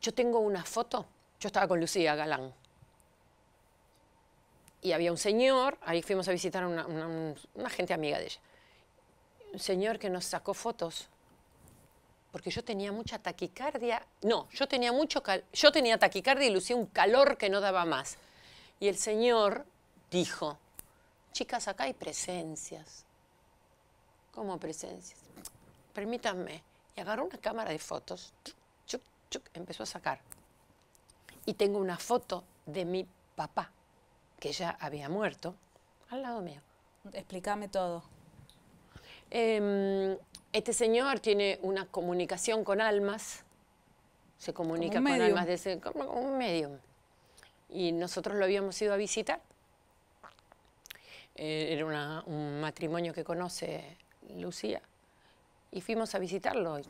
Yo tengo una foto, yo estaba con Lucía Galán. Y había un señor, ahí fuimos a visitar a una, gente amiga de ella. Un señor que nos sacó fotos porque yo tenía mucha taquicardia. No, yo tenía mucho yo tenía taquicardia y lucía un calor que no daba más. Y el señor dijo, chicas, acá hay presencias. ¿Cómo presencias? Permítanme. Y agarró una cámara de fotos empezó a sacar. Y tengo una foto de mi papá, que ya había muerto, al lado mío. Explícame todo. Em, este señor tiene una comunicación con almas, se comunica con almas, de ese, como un medio. Y nosotros lo habíamos ido a visitar. Eh, era un matrimonio que conoce Lucía. Y fuimos a visitarlo.